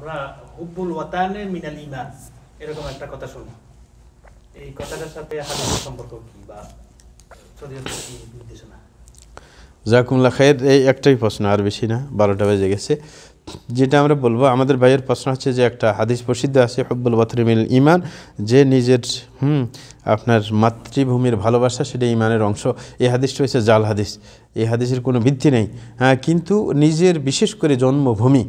আমরা হুব্বুল ওয়াতানে মিনাল ইমান এরকম একটা কথা শুনি এই কথাটার সাথে হাদিসের সম্পর্ক কি বা জাকুমুল্লা খায়ের এই একটাই প্রশ্ন আর বেশি না বারোটা বেজে গেছে যেটা আমরা বলবো আমাদের ভাইয়ের প্রশ্ন হচ্ছে যে একটা হাদিস প্রসিদ্ধ আছে হব্বুল বাথরিমিল ইমান যে নিজের হুম আপনার মাতৃভূমির ভালোবাসা সেটা ইমানের অংশ এই হাদিসটা হচ্ছে জাল হাদিস এই হাদিসের কোনো ভিত্তি নেই হ্যাঁ কিন্তু নিজের বিশেষ করে জন্মভূমি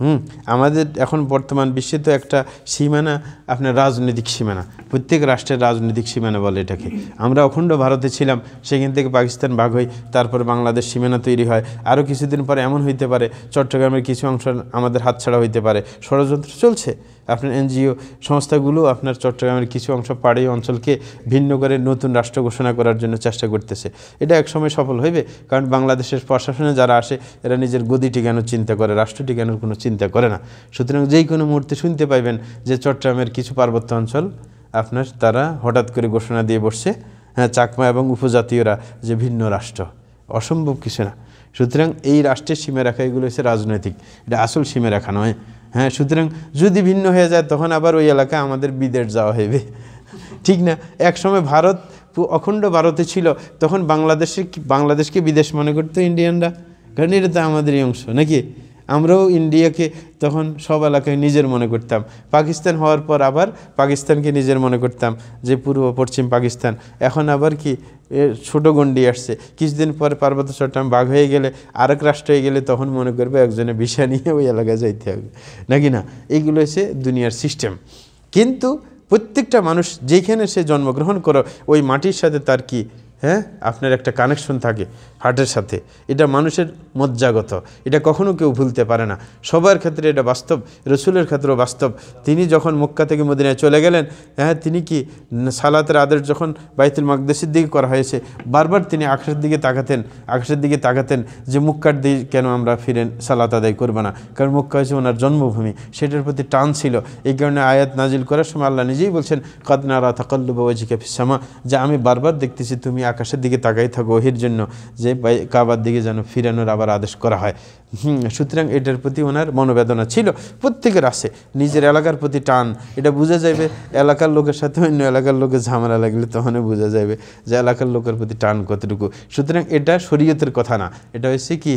হুম আমাদের এখন বর্তমান বিশ্বে তো একটা সীমানা আপনার রাজনৈতিক সীমানা প্রত্যেক রাষ্ট্রের রাজনৈতিক সীমানা বলে এটাকে আমরা অখণ্ড ভারতে ছিলাম সেখান থেকে পাকিস্তান ভাগ হই তারপরে বাংলাদেশ সীমানা তৈরি হয় আরও কিছুদিন পরে এমন হইতে পারে চট্টগ্রামের কিছু অংশ আমাদের হাতছাড়া হইতে পারে ষড়যন্ত্র চলছে আপনার এনজিও সংস্থাগুলো আপনার চট্টগ্রামের কিছু অংশ পাড়ি অঞ্চলকে ভিন্ন করে নতুন রাষ্ট্র ঘোষণা করার জন্য চেষ্টা করতেছে এটা একসময় সফল হইবে কারণ বাংলাদেশের প্রশাসনে যারা আসে এরা নিজের গদি টিকানোর চিন্তা করে রাষ্ট্র ঠিকানোর কোনো চিন্তা চিন্তা করে না সুতরাং যেই কোনো মুহূর্তে শুনতে পাইবেন যে চট্টগ্রামের কিছু পার্বত্য অঞ্চল আপনার তারা হঠাৎ করে ঘোষণা দিয়ে বসছে হ্যাঁ চাকমা এবং উপজাতীয়রা যে ভিন্ন রাষ্ট্র অসম্ভব কিছু না সুতরাং এই রাষ্ট্রের সীমারেখা এগুলো হচ্ছে রাজনৈতিক এটা আসল সীমারেখা নয় হ্যাঁ সুতরাং যদি ভিন্ন হয়ে যায় তখন আবার ওই এলাকা আমাদের বিদেশ যাওয়া হইবে ঠিক না একসময় ভারত অখণ্ড ভারতে ছিল তখন বাংলাদেশের বাংলাদেশকে বিদেশ মনে করতো ইন্ডিয়ানরা কারণ এটা তো আমাদেরই অংশ নাকি আমরাও ইন্ডিয়াকে তখন সব এলাকায় নিজের মনে করতাম পাকিস্তান হওয়ার পর আবার পাকিস্তানকে নিজের মনে করতাম যে পূর্ব পশ্চিম পাকিস্তান এখন আবার কি ছোটো গণ্ডি আসছে কিছুদিন পর পার্বত্য চট্টগ্রাম বাঘ হয়ে গেলে আরেক রাষ্ট্র হয়ে গেলে তখন মনে করবে একজনে ভিসা নিয়ে ওই এলাকায় যাইতে হবে নাকি না এইগুলো হচ্ছে দুনিয়ার সিস্টেম কিন্তু প্রত্যেকটা মানুষ যেখানে সে জন্মগ্রহণ করো ওই মাটির সাথে তার কি হ্যাঁ আপনার একটা কানেকশন থাকে হার্টের সাথে এটা মানুষের মজ্জাগত এটা কখনো কেউ ভুলতে পারে না সবার ক্ষেত্রে এটা বাস্তব রসুলের ক্ষেত্রেও বাস্তব তিনি যখন মক্কা থেকে মদিনায় চলে গেলেন হ্যাঁ তিনি কি সালাতের আদেশ যখন বাইতুল মাকদেশের দিকে করা হয়েছে বারবার তিনি আকাশের দিকে তাকাতেন আকাশের দিকে তাকাতেন যে মুক্কার দিয়ে কেন আমরা ফিরেন সালাত আদায় করবো না কারণ মুক্কা হয়েছে ওনার জন্মভূমি সেটার প্রতি টান ছিল এই কারণে আয়াত নাজিল করার সময় আল্লাহ নিজেই বলছেন কাদনারা থাকল্লুবাজিকা ফিসামা যে আমি বারবার দেখতেছি তুমি আকাশের দিকে তাকাই থাকো ওহির জন্য যে কাবার দিকে যেন ফিরানোর আবার আদেশ করা হয় সুতরাং এটার প্রতি ওনার মনোবেদনা ছিল প্রত্যেকের আছে নিজের এলাকার প্রতি টান এটা বোঝা যাবে এলাকার লোকের সাথে অন্য এলাকার লোকের ঝামেলা লাগলে তখন বোঝা যাবে যে এলাকার লোকের প্রতি টান কতটুকু সুতরাং এটা শরীয়তের কথা না এটা হচ্ছে কি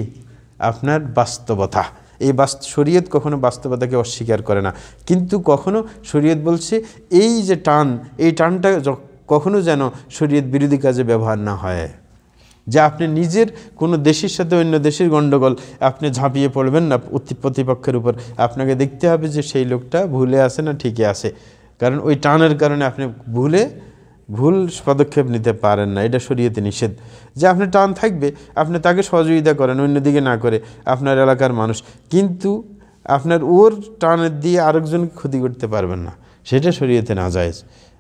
আপনার বাস্তবতা এই বাস্ত শরীয়ত কখনো বাস্তবতাকে অস্বীকার করে না কিন্তু কখনো শরীয়ত বলছে এই যে টান এই টানটা কখনো যেন শরীয়ত বিরোধী কাজে ব্যবহার না হয় যে আপনি নিজের কোনো দেশের সাথে অন্য দেশের গণ্ডগোল আপনি ঝাঁপিয়ে পড়বেন না প্রতিপক্ষের উপর আপনাকে দেখতে হবে যে সেই লোকটা ভুলে আসে না ঠিকই আসে কারণ ওই টানের কারণে আপনি ভুলে ভুল পদক্ষেপ নিতে পারেন না এটা সরিয়েতে নিষেধ যে আপনি টান থাকবে আপনি তাকে সহযোগিতা করেন অন্যদিকে না করে আপনার এলাকার মানুষ কিন্তু আপনার ওর টানের দিয়ে আরেকজন ক্ষতি করতে পারবেন না সেটা সরিয়েতে না যায়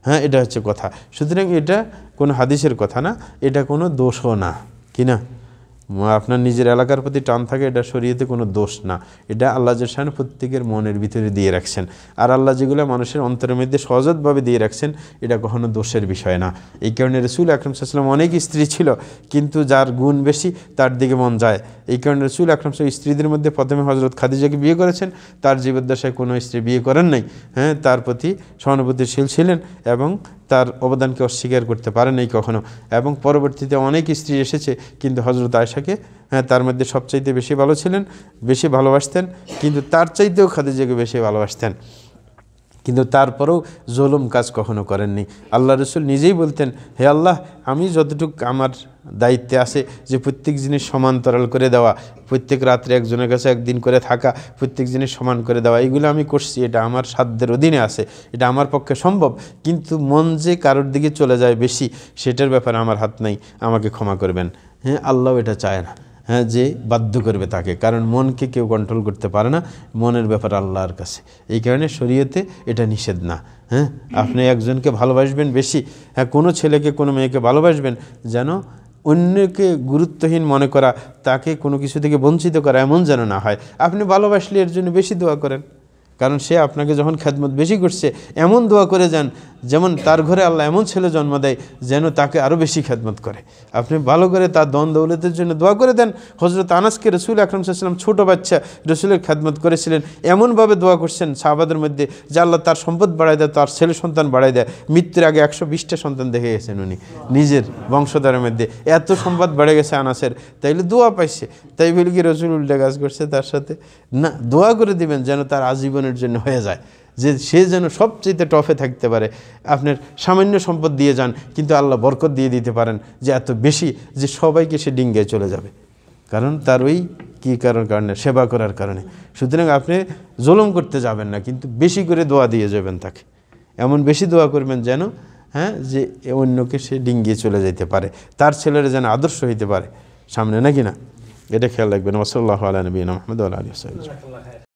হ্যাঁ এটা হচ্ছে কথা সুতরাং এটা কোনো হাদিসের কথা না এটা কোনো দোষও না কি না আপনার নিজের এলাকার প্রতি টান থাকে এটা শরীয়তে কোনো দোষ না এটা আল্লাহ জসান প্রত্যেকের মনের ভিতরে দিয়ে রাখছেন আর আল্লাহ যেগুলো মানুষের অন্তরের মধ্যে সহজতভাবে দিয়ে রাখছেন এটা কখনো দোষের বিষয় না এই কারণে রসুল আকরম সাল্লাম অনেক স্ত্রী ছিল কিন্তু যার গুণ বেশি তার দিকে মন যায় এই কারণে রসুল আকরম সাহ স্ত্রীদের মধ্যে প্রথমে হজরত খাদিজাকে বিয়ে করেছেন তার জীবদ্দশায় কোনো স্ত্রী বিয়ে করেন নাই হ্যাঁ তার প্রতি সহানুভূতিশীল ছিলেন এবং তার অবদানকে অস্বীকার করতে পারে নাই কখনো এবং পরবর্তীতে অনেক স্ত্রী এসেছে কিন্তু হজরত আয়সাকে হ্যাঁ, তার মধ্যে সবচাইতে বেশি ভালো ছিলেন বেশি ভালোবাসতেন কিন্তু তার চাইতেও খাদিজাকে বেশি ভালোবাসতেন কিন্তু তারপরেও জোলম কাজ কখনো করেননি আল্লাহ রসুল নিজেই বলতেন হে আল্লাহ আমি যতটুকু আমার দায়িত্বে আছে যে প্রত্যেক জিনিস সমান্তরাল করে দেওয়া প্রত্যেক রাত্রে একজনের কাছে একদিন করে থাকা প্রত্যেক জিনিস সমান করে দেওয়া এগুলো আমি করছি এটা আমার সাধ্যের অধীনে আছে এটা আমার পক্ষে সম্ভব কিন্তু মন যে কারোর দিকে চলে যায় বেশি সেটার ব্যাপারে আমার হাত নাই আমাকে ক্ষমা করবেন হ্যাঁ আল্লাহ এটা চায় না হ্যাঁ যে বাধ্য করবে তাকে কারণ মনকে কেউ কন্ট্রোল করতে পারে না মনের ব্যাপার আল্লাহর কাছে এই কারণে শরীয়তে এটা নিষেধ না হ্যাঁ আপনি একজনকে ভালোবাসবেন বেশি হ্যাঁ কোনো ছেলেকে কোনো মেয়েকে ভালোবাসবেন যেন অন্যকে গুরুত্বহীন মনে করা তাকে কোনো কিছু থেকে বঞ্চিত করা এমন যেন না হয় আপনি ভালোবাসলে এর জন্য বেশি দোয়া করেন কারণ সে আপনাকে যখন খেদমত বেশি করছে এমন দোয়া করে যান যেমন তার ঘরে আল্লাহ এমন ছেলে জন্ম দেয় যেন তাকে আরও বেশি খেদমত করে আপনি ভালো করে তার দন দৌলতের জন্য দোয়া করে দেন হজরত আনাসকে রসুল আকরম সাল্লাম ছোটো বাচ্চা রসুলের খেদমত করেছিলেন এমনভাবে দোয়া করছেন শাহবাদের মধ্যে যে আল্লাহ তার সম্পদ বাড়ায় দেয় তার ছেলে সন্তান বাড়ায় দেয় মৃত্যুর আগে একশো বিশটা সন্তান দেখে গেছেন উনি নিজের বংশধারের মধ্যে এত সম্পদ বেড়ে গেছে আনাসের তাইলে দোয়া পাইছে তাই বলি কি রসুল উল্টে কাজ করছে তার সাথে না দোয়া করে দিবেন যেন তার আজীবন জীবনের জন্য হয়ে যায় যে সে যেন সবচেয়ে টফে থাকতে পারে আপনার সামান্য সম্পদ দিয়ে যান কিন্তু আল্লাহ বরকত দিয়ে দিতে পারেন যে এত বেশি যে সবাইকে সে ডিঙ্গে চলে যাবে কারণ তার ওই কী কারণ কারণে সেবা করার কারণে সুতরাং আপনি জোলম করতে যাবেন না কিন্তু বেশি করে দোয়া দিয়ে যাবেন তাকে এমন বেশি দোয়া করবেন যেন হ্যাঁ যে অন্যকে সে ডিঙ্গিয়ে চলে যেতে পারে তার ছেলেরা যেন আদর্শ হইতে পারে সামনে নাকি না এটা খেয়াল রাখবেন ওসল্লাহ আলী নবীন আহমদ আলী